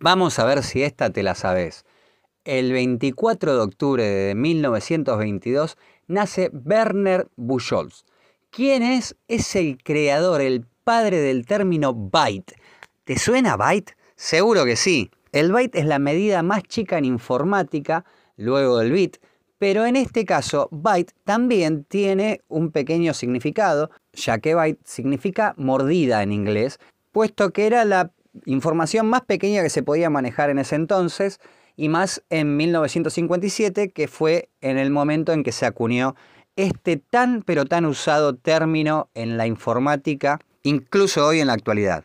Vamos a ver si esta te la sabes. El 24 de octubre de 1922 nace Werner Buchholz. ¿Quién es? Es el creador, el padre del término byte. ¿Te suena byte? Seguro que sí. El byte es la medida más chica en informática, luego del bit, pero en este caso byte también tiene un pequeño significado, ya que byte significa mordida en inglés, puesto que era la información más pequeña que se podía manejar en ese entonces y más en 1957, que fue en el momento en que se acuñó este tan pero tan usado término en la informática, incluso hoy en la actualidad.